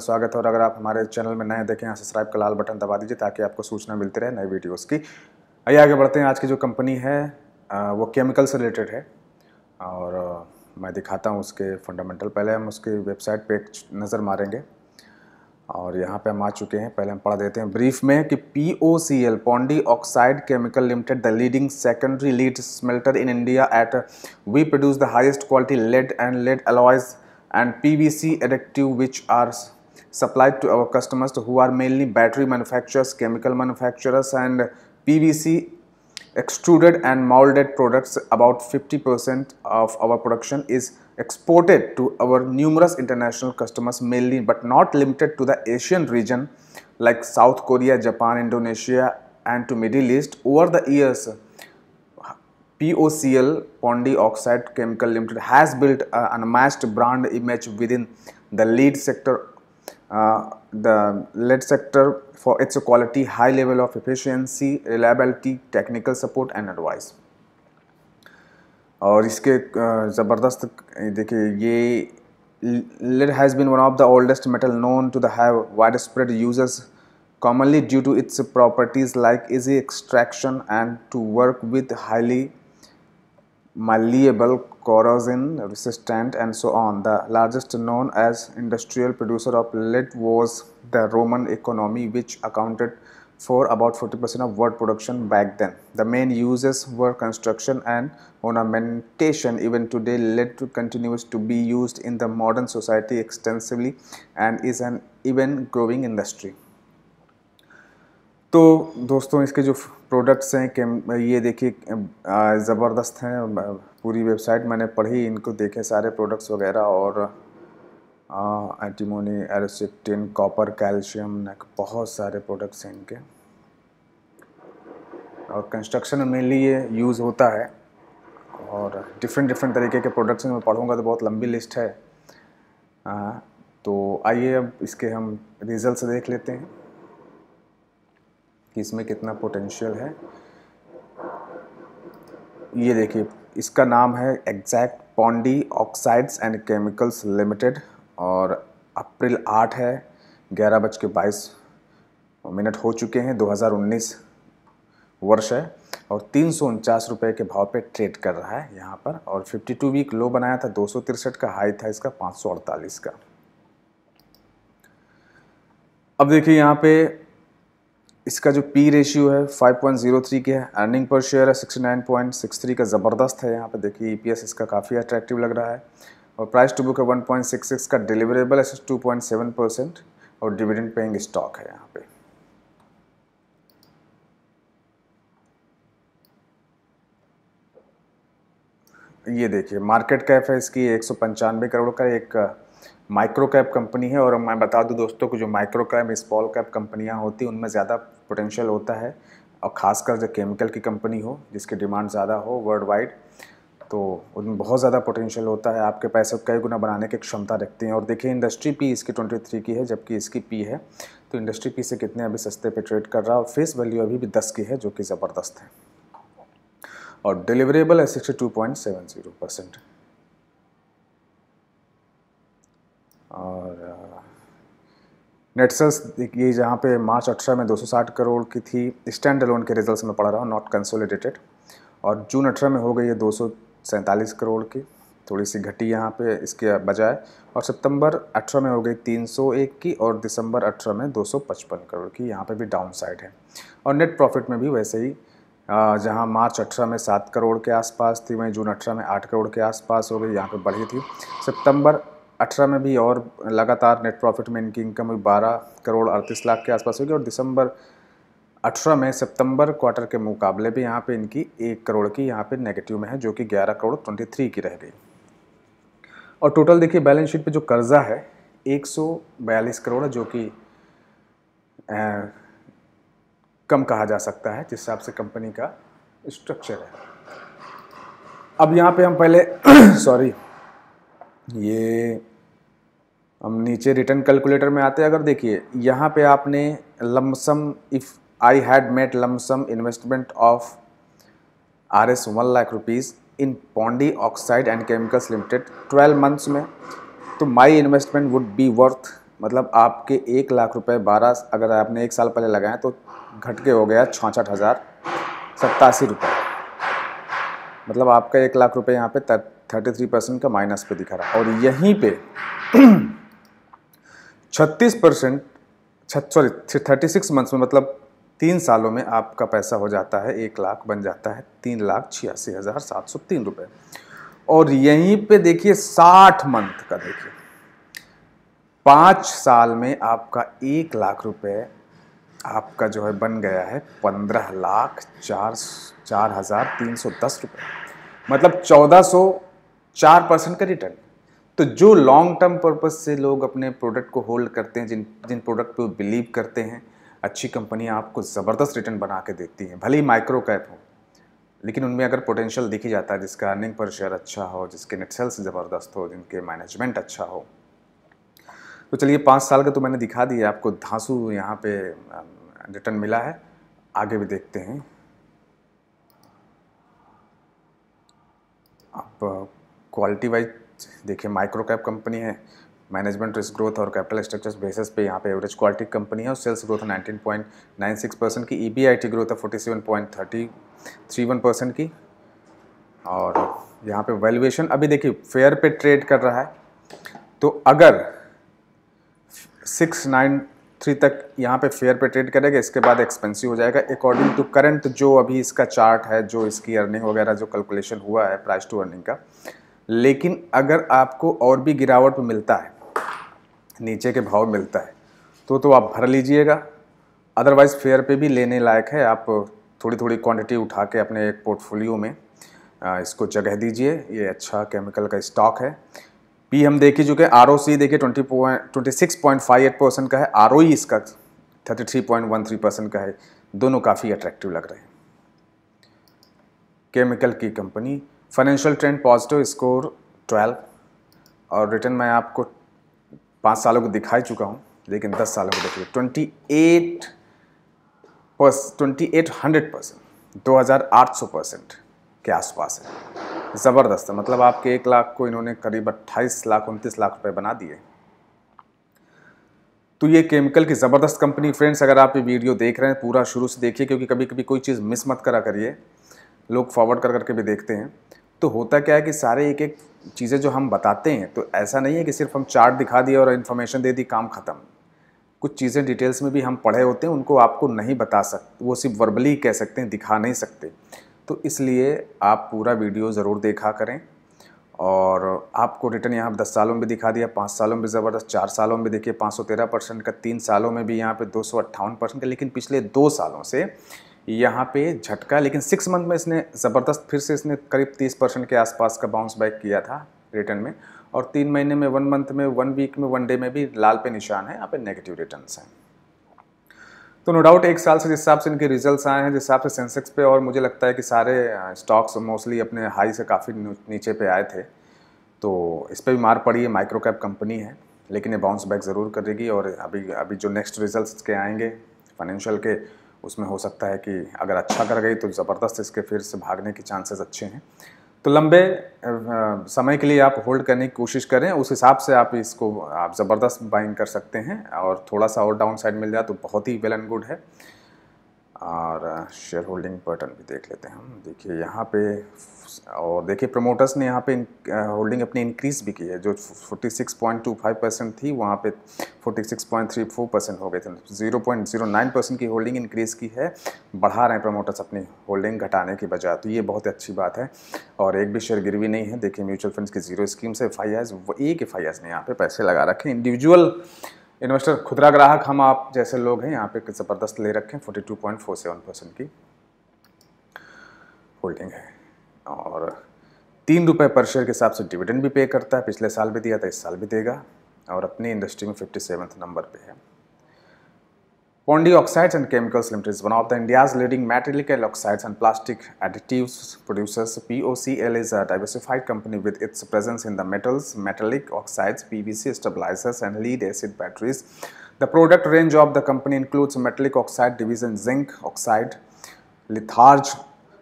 स्वागत है और अगर आप हमारे चैनल में नए देखें यहाँ सब्सक्राइब का लाल बटन दबा दीजिए ताकि आपको सूचना मिलती रहे नए वीडियोस की आइए आगे बढ़ते हैं आज की जो कंपनी है वो केमिकल से रिलेटेड है और मैं दिखाता हूँ उसके फंडामेंटल पहले हम उसकी वेबसाइट पे एक नज़र मारेंगे और यहाँ पे हम आ चुके हैं पहले हम पढ़ देते हैं ब्रीफ में कि P O C L Pondy oxide chemical limited the leading secondary lead smelter in India at we produce the highest quality lead and lead alloys and P V C एडेक्टिव which are supplied to our customers who are mainly battery manufacturers, chemical manufacturers and PVC extruded and molded products about 50% of our production is exported to our numerous international customers mainly but not limited to the Asian region like South Korea, Japan, Indonesia and to Middle East. Over the years, POCL, Pondy Oxide Chemical Limited has built an unmatched brand image within the lead sector uh, the lead sector for its quality, high level of efficiency, reliability, technical support and advice. और इसके uh, ज़बरदस्त देखिए ये lead has been one of the oldest metal known to the have widespread uses commonly due to its properties like easy extraction and to work with highly malleable, corrosion resistant and so on. The largest known as industrial producer of lead was the Roman economy which accounted for about 40% of world production back then. The main uses were construction and ornamentation. Even today, lead continues to be used in the modern society extensively and is an even growing industry. तो दोस्तों इसके जो products हैं ये देखिए ज़बरदस्त हैं पूरी वेबसाइट मैंने पढ़ी इनको देखे सारे प्रोडक्ट्स वगैरह और एंटीमोनी एरोसिप्टिन कॉपर कैल्शियम बहुत सारे प्रोडक्ट्स हैं इनके और कंस्ट्रक्शन में मेनली ये यूज़ होता है और डिफरेंट डिफरेंट तरीके के प्रोडक्ट्स में पढ़ूंगा तो बहुत लंबी लिस्ट है आ, तो आइए अब इसके हम रिज़ल्ट देख लेते हैं कि इसमें कितना पोटेंशियल है ये देखिए इसका नाम है exact Pondy oxides and chemicals limited और अप्रैल आठ है ग्यारह बज के बाईस मिनट हो चुके हैं 2019 वर्ष है और तीन सौ उनचास रुपये के भाव पे ट्रेड कर रहा है यहाँ पर और 52 वीक लो बनाया था दो सौ तिरसठ का हाई था इसका पाँच सौ अड़तालीस का अब देखिए यहाँ पे इसका जो पी रेशियो है 5.03 के है अर्निंग पर शेयर है 69.63 का ज़बरदस्त है यहाँ पे देखिए ई e इसका काफ़ी अट्रैक्टिव लग रहा है और प्राइस टू बुक है वन का डिलीवरेबल एस एस परसेंट और डिविडेंड पेइंग स्टॉक है यहाँ पे ये देखिए मार्केट कैप है इसकी एक करोड़ का एक माइक्रो कैप कंपनी है और मैं बता दूं दोस्तों को जो माइक्रो कैप स्मॉल कैप कंपनियां होती हैं उनमें ज़्यादा पोटेंशियल होता है और ख़ासकर जब केमिकल की कंपनी हो जिसकी डिमांड ज़्यादा हो वर्ल्ड वाइड तो उनमें बहुत ज़्यादा पोटेंशियल होता है आपके पैसे कई गुना बनाने की क्षमता रखते हैं और देखिए इंडस्ट्री पी इसकी ट्वेंटी थ्री की है जबकि इसकी पी है तो इंडस्ट्री पी से कितने अभी सस्ते पे ट्रेड कर रहा है और फेस वैल्यू अभी भी दस की है जो कि ज़बरदस्त है और डिलीवरेबल है ज़ीरो परसेंट और नेट सेल्स ये जहाँ पे मार्च अठारह में 260 करोड़ की थी स्टैंड अलोन के रिजल्ट्स में पढ़ रहा हूँ नॉट कंसोलिडेटेड और जून अठारह में हो गई है दो करोड़ की थोड़ी सी घटी यहाँ पे इसके बजाय और सितंबर अठारह में हो गई 301 की और दिसंबर अठारह में 255 करोड़ की यहाँ पे भी डाउन साइड है और नेट प्रॉफिट में भी वैसे ही जहाँ मार्च अठारह में सात करोड़ के आसपास थी वहीं जून अठारह में आठ करोड़ के आसपास हो गई यहाँ पे बढ़ी थी सितंबर अठारह में भी और लगातार नेट प्रॉफिट में इनकी इनकम हुई बारह करोड़ अड़तीस लाख के आसपास होगी और दिसंबर अठारह में सितंबर क्वार्टर के मुकाबले भी यहाँ पे इनकी एक करोड़ की यहाँ पे नेगेटिव में है जो कि ग्यारह करोड़ ट्वेंटी थ्री की रह गई और टोटल देखिए बैलेंस शीट पे जो कर्ज़ा है एक सौ बयालीस करोड़ जो कि कम कहा जा सकता है जिस हिसाब से कंपनी का स्ट्रक्चर है अब यहाँ पे हम पहले सॉरी ये हम नीचे रिटर्न कैलकुलेटर में आते हैं अगर देखिए यहाँ पे आपने lump sum if I had made lump sum investment of R S one lakh rupees in Pondy oxide and chemicals limited twelve months में तो my investment would be worth मतलब आपके एक लाख रुपये बारह अगर आपने एक साल पहले लगाए तो घट के हो गया छाछठ हज़ार सत्तासी रुपये मतलब आपका एक लाख रुपये यहाँ पे 33 परसेंट का माइनस पे दिखा रहा और यहीं पे 36 percent sorry thirty six months में मतलब तीन सालों में आपका पैसा हो जाता है एक लाख बन जाता है तीन लाख छियासी हज़ार सात सौ तीन रुपये और यहीं पे देखिए साठ मंथ का देखिए पाँच साल में आपका एक लाख रुपए आपका जो है बन गया है पंद्रह लाख चार चार हज़ार तीन सौ दस रुपये मतलब चौदह सौ चार परसेंट का रिटर्न तो जो लॉन्ग टर्म पर्पज़ से लोग अपने प्रोडक्ट को होल्ड करते हैं जिन जिन प्रोडक्ट पे वो बिलीव करते हैं अच्छी कंपनियाँ आपको ज़बरदस्त रिटर्न बना के देती हैं भले ही माइक्रो कैप हो लेकिन उनमें अगर पोटेंशियल दिखी जाता है जिसका अर्निंग पर शेयर अच्छा हो जिसके नेट सेल्स ज़बरदस्त हो जिनके मैनेजमेंट अच्छा हो तो चलिए पाँच साल का तो मैंने दिखा दिया आपको धांसू यहाँ पे रिटर्न मिला है आगे भी देखते हैं आप क्वालिटी वाइज देखिए माइक्रो कैप कंपनी है मैनेजमेंट रिस्क ग्रोथ और कैपिटल स्ट्रक्चर बेसिस पे यहाँ पे एवरेज क्वालिटी कंपनी है और sales growth point nine six percent की E B I T growth है forty seven point thirty three one percent की और यहाँ पे वैल्यूएशन अभी देखिए फेयर पे ट्रेड कर रहा है तो अगर सिक्स नाइन थ्री तक यहाँ पे फेयर पे ट्रेड करेगा इसके बाद एक्सपेंसिव हो जाएगा अकॉर्डिंग टू करंट जो अभी इसका चार्ट है जो इसकी अर्निंग वगैरह जो कैलकुलेशन हुआ है प्राइस टू अर्निंग का लेकिन अगर आपको और भी गिरावट मिलता है नीचे के भाव मिलता है तो तो आप भर लीजिएगा अदरवाइज़ फेयर पे भी लेने लायक है आप थोड़ी थोड़ी क्वांटिटी उठा के अपने एक पोर्टफोलियो में इसको जगह दीजिए ये अच्छा केमिकल का स्टॉक है पी हम देख ही चुके हैं आर देखिए twenty twenty six point five eight percent का है आर e इसका thirty three point one three percent का है दोनों काफ़ी अट्रैक्टिव लग रहे हैं केमिकल की company financial trend positive score twelve और रिटर्न मैं आपको पाँच सालों को दिखाई चुका हूँ लेकिन दस सालों को देखिए ट्वेंटी एट परस ट्वेंटी एट हंड्रेड परसेंट दो हज़ार आठ सौ परसेंट के आसपास है ज़बरदस्त मतलब आपके एक लाख को इन्होंने करीब अट्ठाईस लाख उनतीस लाख रुपए बना दिए तो ये केमिकल की ज़बरदस्त कंपनी फ्रेंड्स अगर आप ये वीडियो देख रहे हैं पूरा शुरू से देखिए क्योंकि कभी कभी कोई चीज़ मिस मत करा करिए लोग फॉरवर्ड कर करके भी देखते हैं तो होता क्या है कि सारे एक एक चीज़ें जो हम बताते हैं तो ऐसा नहीं है कि सिर्फ हम चार्ट दिखा दिए और इन्फॉर्मेशन दे दी काम ख़त्म कुछ चीज़ें डिटेल्स में भी हम पढ़े होते हैं उनको आपको नहीं बता सकते वो सिर्फ वर्बली कह सकते हैं दिखा नहीं सकते तो इसलिए आप पूरा वीडियो ज़रूर देखा करें और आपको रिटर्न यहाँ दस सालों में भी दिखा दिया पाँच सालों में ज़बरदस्त चार सालों में देखिए तेरह परसेंट का तीन सालों में भी यहाँ पे दो परसेंट का लेकिन पिछले दो सालों से यहाँ पे झटका लेकिन सिक्स मंथ में इसने ज़बरदस्त फिर से इसने करीब तीस परसेंट के आसपास का बाउंस बैक किया था रिटर्न में और तीन महीने में वन मंथ में वन वीक में वन डे में भी लाल पे निशान है यहाँ पे नेगेटिव रिटर्न हैं तो नो डाउट एक साल से जिस हिसाब से इनके रिजल्ट्स आए हैं जिस हिसाब से सेंसेक्स पे और मुझे लगता है कि सारे स्टॉक्स मोस्टली अपने हाई से काफ़ी नीचे पे आए थे तो इस पर भी मार पड़ी है माइक्रो कैप कंपनी है लेकिन ये बाउंस बैक ज़रूर करेगी और अभी अभी जो नेक्स्ट रिजल्ट्स के आएंगे फाइनेंशियल के उसमें हो सकता है कि अगर अच्छा कर गई तो ज़बरदस्त इसके फिर से भागने के चांसेस अच्छे हैं तो लंबे समय के लिए आप होल्ड करने की कोशिश करें उस हिसाब से आप इसको आप ज़बरदस्त बाइंग कर सकते हैं और थोड़ा सा और डाउन साइड मिल जाए तो बहुत ही वेल एंड गुड है और शेयर होल्डिंग पैटर्न भी देख लेते हैं हम देखिए यहाँ पे और देखिए प्रमोटर्स ने यहाँ पे होल्डिंग अपनी इंक्रीज़ भी की है जो 46.25 परसेंट थी वहाँ पे 46.34 परसेंट हो गए थे 0.09 परसेंट की होल्डिंग इंक्रीज़ की है बढ़ा रहे हैं प्रमोटर्स अपनी होल्डिंग घटाने की बजाय तो ये बहुत अच्छी बात है और एक भी शेयर गिरवी नहीं है देखिए म्यूचुअल फंड्स की जीरो स्कीम से एफ आई एक एफ आई ने यहाँ पर पैसे लगा रखे इंडिविजुअल इन्वेस्टर खुदरा ग्राहक हम आप जैसे लोग हैं यहाँ पे ज़बरदस्त ले रखें सेवन परसेंट की होल्डिंग है और तीन रुपये पर शेयर के हिसाब से डिविडेंड भी पे करता है पिछले साल भी दिया था इस साल भी देगा और अपनी इंडस्ट्री में फिफ्टी नंबर पे है Pondi Oxides and Chemicals Limited is one of the India's leading metallic oxides and plastic additives producers. POCL is a diversified company with its presence in the metals, metallic oxides, PVC stabilizers and lead acid batteries. The product range of the company includes metallic oxide division zinc oxide, litharge,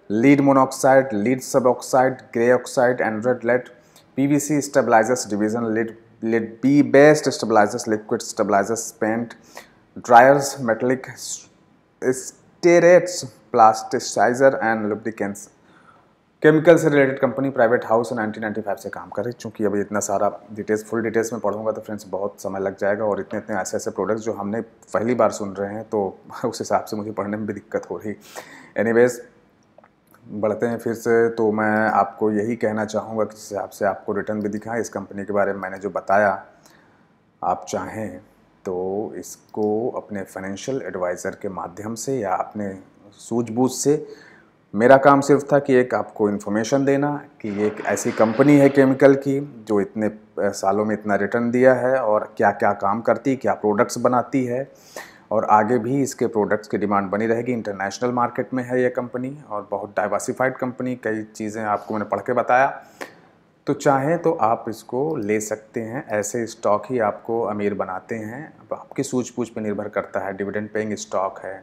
lead monoxide, lead suboxide, gray oxide and red lead, PVC stabilizers division lead, lead B-based stabilizers, liquid stabilizers, paint, dryers, metallic stearates plasticizer and lubricants. Chemical से related company private house 1995 से काम कर रही चूँकि अभी इतना सारा details full details में पढ़ूंगा तो फ्रेंड्स बहुत समय लग जाएगा और इतने इतने ऐसे ऐसे प्रोडक्ट्स जो हमने पहली बार सुन रहे हैं तो उस हिसाब से मुझे पढ़ने में भी दिक्कत हो रही एनी बढ़ते हैं फिर से तो मैं आपको यही कहना चाहूँगा कि जिस हिसाब से आपको रिटर्न भी दिखाएं इस कंपनी के बारे में मैंने जो बताया आप चाहें तो इसको अपने फाइनेंशियल एडवाइज़र के माध्यम से या अपने सूझबूझ से मेरा काम सिर्फ था कि एक आपको इन्फॉर्मेशन देना कि एक ऐसी कंपनी है केमिकल की जो इतने सालों में इतना रिटर्न दिया है और क्या क्या काम करती क्या प्रोडक्ट्स बनाती है और आगे भी इसके प्रोडक्ट्स की डिमांड बनी रहेगी इंटरनेशनल मार्केट में है ये कंपनी और बहुत डाइवर्सिफाइड कंपनी कई चीज़ें आपको मैंने पढ़ के बताया तो चाहें तो आप इसको ले सकते हैं ऐसे स्टॉक ही आपको अमीर बनाते हैं अब आपकी सूझबूझ पर निर्भर करता है डिविडेंड पेइंग स्टॉक है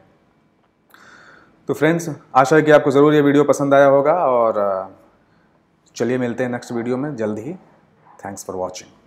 तो फ्रेंड्स आशा है कि आपको ज़रूर ये वीडियो पसंद आया होगा और चलिए मिलते हैं नेक्स्ट वीडियो में जल्द ही थैंक्स फॉर वॉचिंग